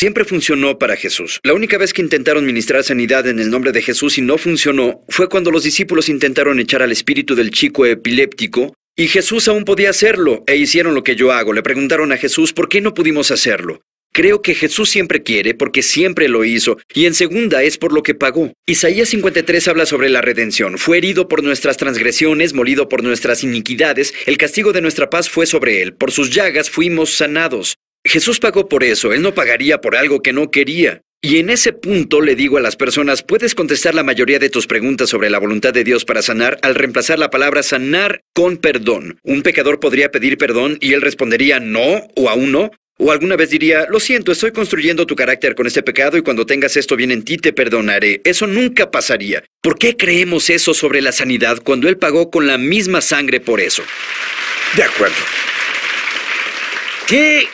siempre funcionó para Jesús. La única vez que intentaron ministrar sanidad en el nombre de Jesús y no funcionó fue cuando los discípulos intentaron echar al espíritu del chico epiléptico y Jesús aún podía hacerlo e hicieron lo que yo hago. Le preguntaron a Jesús por qué no pudimos hacerlo. Creo que Jesús siempre quiere porque siempre lo hizo, y en segunda es por lo que pagó. Isaías 53 habla sobre la redención. Fue herido por nuestras transgresiones, molido por nuestras iniquidades, el castigo de nuestra paz fue sobre él, por sus llagas fuimos sanados. Jesús pagó por eso, Él no pagaría por algo que no quería. Y en ese punto le digo a las personas, puedes contestar la mayoría de tus preguntas sobre la voluntad de Dios para sanar al reemplazar la palabra sanar con perdón. Un pecador podría pedir perdón y él respondería no o aún no. O alguna vez diría, lo siento, estoy construyendo tu carácter con este pecado y cuando tengas esto bien en ti te perdonaré. Eso nunca pasaría. ¿Por qué creemos eso sobre la sanidad cuando Él pagó con la misma sangre por eso? De acuerdo. ¿Qué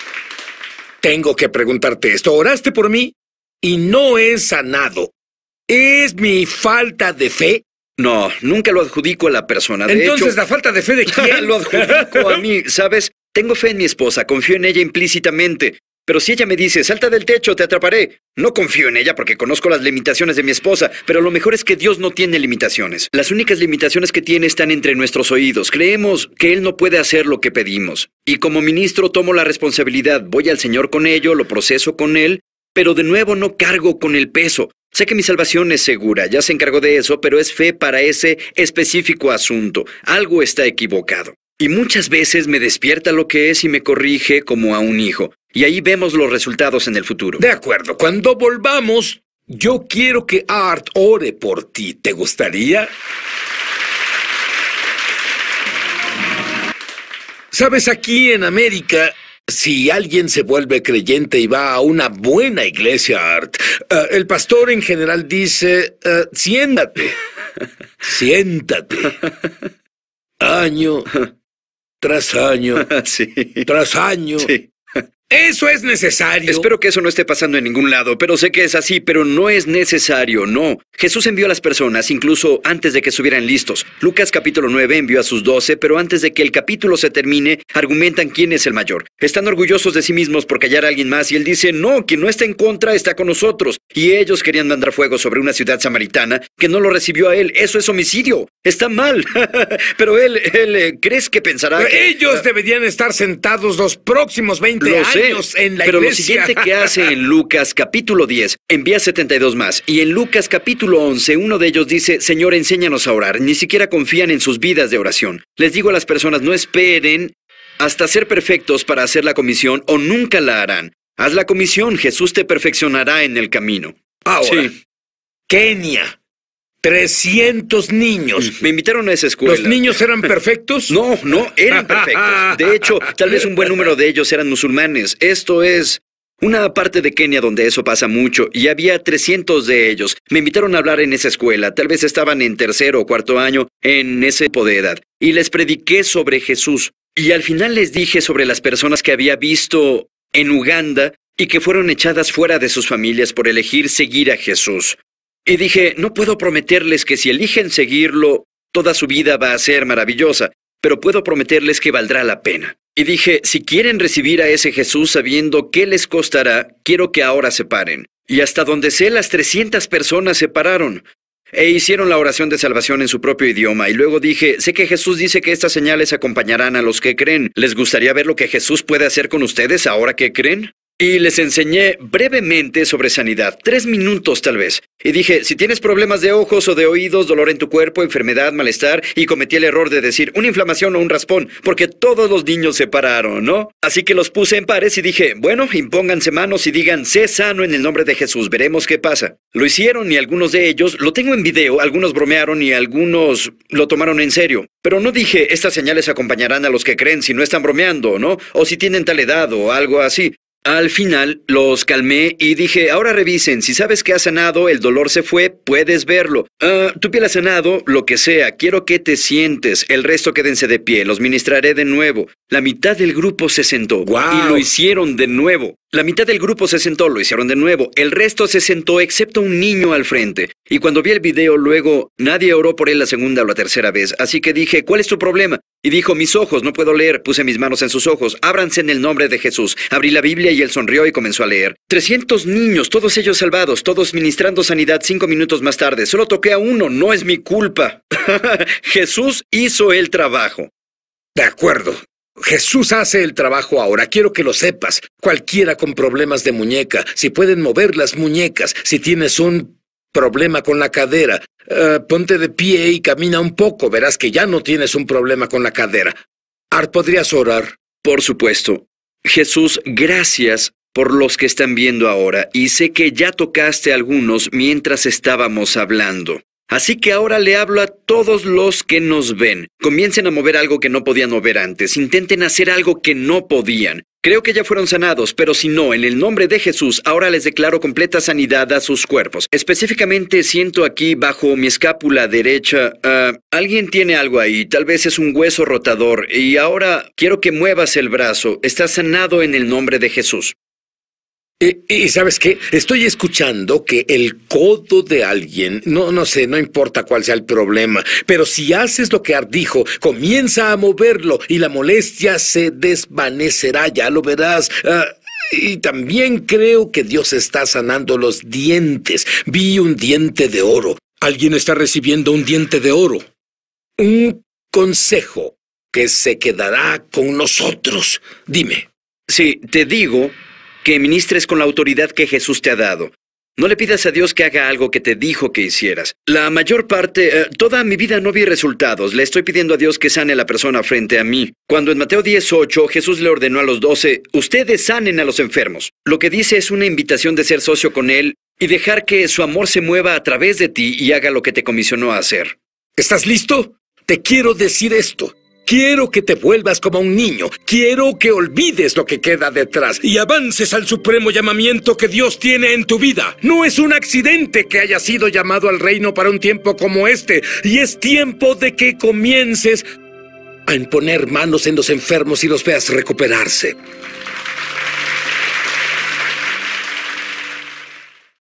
tengo que preguntarte esto. ¿Oraste por mí? Y no he sanado. ¿Es mi falta de fe? No, nunca lo adjudico a la persona. De Entonces, ¿la falta de fe de quién? lo adjudico a mí, ¿sabes? Tengo fe en mi esposa, confío en ella implícitamente. Pero si ella me dice, salta del techo, te atraparé, no confío en ella porque conozco las limitaciones de mi esposa, pero lo mejor es que Dios no tiene limitaciones. Las únicas limitaciones que tiene están entre nuestros oídos. Creemos que Él no puede hacer lo que pedimos. Y como ministro tomo la responsabilidad, voy al Señor con ello, lo proceso con Él, pero de nuevo no cargo con el peso. Sé que mi salvación es segura, ya se encargó de eso, pero es fe para ese específico asunto. Algo está equivocado. Y muchas veces me despierta lo que es y me corrige como a un hijo. Y ahí vemos los resultados en el futuro. De acuerdo, cuando volvamos, yo quiero que Art ore por ti. ¿Te gustaría? Sabes, aquí en América, si alguien se vuelve creyente y va a una buena iglesia, Art, eh, el pastor en general dice, eh, siéntate, siéntate. Año tras año, tras año, eso es necesario. Espero que eso no esté pasando en ningún lado, pero sé que es así, pero no es necesario, no. Jesús envió a las personas incluso antes de que estuvieran listos. Lucas capítulo 9 envió a sus doce, pero antes de que el capítulo se termine, argumentan quién es el mayor. Están orgullosos de sí mismos por callar a alguien más y él dice, no, quien no está en contra está con nosotros. Y ellos querían mandar fuego sobre una ciudad samaritana que no lo recibió a él. Eso es homicidio. Está mal. pero él, él, eh, ¿crees que pensará... ellos ah. deberían estar sentados los próximos 20 años pero lo siguiente que hace en Lucas capítulo 10, envía 72 más. Y en Lucas capítulo 11, uno de ellos dice, Señor, enséñanos a orar. Ni siquiera confían en sus vidas de oración. Les digo a las personas, no esperen hasta ser perfectos para hacer la comisión o nunca la harán. Haz la comisión, Jesús te perfeccionará en el camino. Ahora, Kenia. 300 niños. Me invitaron a esa escuela. ¿Los niños eran perfectos? No, no, eran perfectos. De hecho, tal vez un buen número de ellos eran musulmanes. Esto es una parte de Kenia donde eso pasa mucho, y había 300 de ellos. Me invitaron a hablar en esa escuela, tal vez estaban en tercero o cuarto año, en ese tipo de edad, y les prediqué sobre Jesús. Y al final les dije sobre las personas que había visto en Uganda y que fueron echadas fuera de sus familias por elegir seguir a Jesús. Y dije, no puedo prometerles que si eligen seguirlo, toda su vida va a ser maravillosa, pero puedo prometerles que valdrá la pena. Y dije, si quieren recibir a ese Jesús sabiendo qué les costará, quiero que ahora se paren. Y hasta donde sé, las 300 personas se pararon e hicieron la oración de salvación en su propio idioma. Y luego dije, sé que Jesús dice que estas señales acompañarán a los que creen. ¿Les gustaría ver lo que Jesús puede hacer con ustedes ahora que creen? Y les enseñé brevemente sobre sanidad, tres minutos tal vez. Y dije, si tienes problemas de ojos o de oídos, dolor en tu cuerpo, enfermedad, malestar, y cometí el error de decir una inflamación o un raspón, porque todos los niños se pararon, ¿no? Así que los puse en pares y dije, bueno, impónganse manos y digan, sé sano en el nombre de Jesús, veremos qué pasa. Lo hicieron y algunos de ellos, lo tengo en video, algunos bromearon y algunos lo tomaron en serio. Pero no dije, estas señales acompañarán a los que creen si no están bromeando, ¿no? O si tienen tal edad o algo así. Al final los calmé y dije, ahora revisen, si sabes que ha sanado, el dolor se fue, puedes verlo. Ah, tu piel ha sanado, lo que sea, quiero que te sientes, el resto quédense de pie, los ministraré de nuevo. La mitad del grupo se sentó y lo hicieron de nuevo. La mitad del grupo se sentó, lo hicieron de nuevo. El resto se sentó, excepto un niño al frente. Y cuando vi el video luego, nadie oró por él la segunda o la tercera vez. Así que dije, ¿cuál es tu problema? Y dijo, mis ojos, no puedo leer. Puse mis manos en sus ojos. Ábranse en el nombre de Jesús. Abrí la Biblia y él sonrió y comenzó a leer. 300 niños, todos ellos salvados, todos ministrando sanidad cinco minutos más tarde. Solo toqué a uno, no es mi culpa. Jesús hizo el trabajo. De acuerdo, Jesús hace el trabajo ahora, quiero que lo sepas. Cualquiera con problemas de muñeca, si pueden mover las muñecas, si tienes un problema con la cadera, eh, ponte de pie y camina un poco, verás que ya no tienes un problema con la cadera. Art, ¿podrías orar? Por supuesto. Jesús, gracias por los que están viendo ahora, y sé que ya tocaste algunos mientras estábamos hablando. Así que ahora le hablo a todos los que nos ven. Comiencen a mover algo que no podían mover antes. Intenten hacer algo que no podían. Creo que ya fueron sanados, pero si no, en el nombre de Jesús, ahora les declaro completa sanidad a sus cuerpos. Específicamente siento aquí bajo mi escápula derecha, ah, alguien tiene algo ahí, tal vez es un hueso rotador, y ahora quiero que muevas el brazo. Está sanado en el nombre de Jesús. Y, sabes qué, estoy escuchando que el codo de alguien, no, no sé, no importa cuál sea el problema, pero si haces lo que Ardijo comienza a moverlo y la molestia se desvanecerá, ya lo verás. Ah, y también creo que Dios está sanando los dientes. Vi un diente de oro. Alguien está recibiendo un diente de oro. Un consejo que se quedará con nosotros. Dime. Sí, te digo que ministres con la autoridad que Jesús te ha dado. No le pidas a Dios que haga algo que te dijo que hicieras. La mayor parte, eh, toda mi vida no vi resultados. Le estoy pidiendo a Dios que sane a la persona frente a mí. Cuando en Mateo 18 Jesús le ordenó a los doce, ustedes sanen a los enfermos. Lo que dice es una invitación de ser socio con Él y dejar que su amor se mueva a través de ti y haga lo que te comisionó a hacer. ¿Estás listo? Te quiero decir esto. Quiero que te vuelvas como un niño. Quiero que olvides lo que queda detrás y avances al supremo llamamiento que Dios tiene en tu vida. No es un accidente que hayas sido llamado al reino para un tiempo como este y es tiempo de que comiences a imponer manos en los enfermos y los veas recuperarse.